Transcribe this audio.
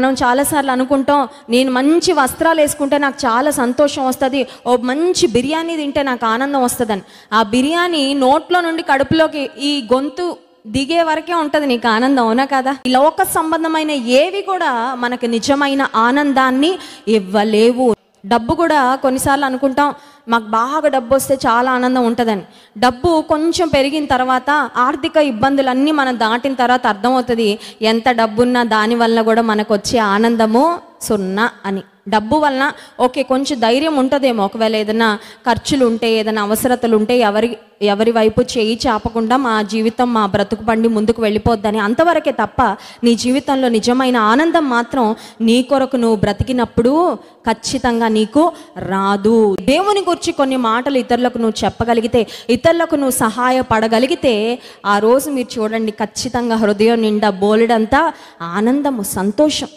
మనం చాలాసార్లు అనుకుంటాం నేను మంచి వస్త్రాలు వేసుకుంటే నాకు చాలా సంతోషం వస్తుంది ఓ మంచి బిర్యానీ తింటే నాకు ఆనందం వస్తుందని ఆ బిర్యానీ నోట్లో నుండి కడుపులోకి ఈ గొంతు దిగే వరకే ఉంటుంది నీకు ఆనందం అవునా కదా లోక సంబంధమైన ఏవి కూడా మనకు నిజమైన ఆనందాన్ని ఇవ్వలేవు డబ్బు కూడా కొన్నిసార్లు అనుకుంటాం మాకు బాగా డబ్బు వస్తే చాలా ఆనందం ఉంటుందని డబ్బు కొంచెం పెరిగిన తర్వాత ఆర్థిక ఇబ్బందులన్నీ మనం దాటిన తర్వాత అర్థమవుతుంది ఎంత డబ్బున్నా దానివల్ల కూడా మనకు వచ్చే ఆనందము సున్నా అని డబ్బు వలన ఓకే కొంచెం ధైర్యం ఉంటుందేమో ఒకవేళ ఏదైనా ఖర్చులు ఉంటే ఏదైనా అవసరతలు ఉంటే ఎవరి ఎవరి వైపు చేయి చాపకుండా మా జీవితం మా బ్రతుకు పండి ముందుకు వెళ్ళిపోద్దని అంతవరకే తప్ప నీ జీవితంలో నిజమైన ఆనందం మాత్రం నీ కొరకు నువ్వు బ్రతికినప్పుడు ఖచ్చితంగా నీకు రాదు దేవుని గురించి కొన్ని మాటలు ఇతరులకు నువ్వు చెప్పగలిగితే ఇతరులకు నువ్వు సహాయపడగలిగితే ఆ రోజు మీరు చూడండి ఖచ్చితంగా హృదయం నిండా బోలెడంతా ఆనందము సంతోషం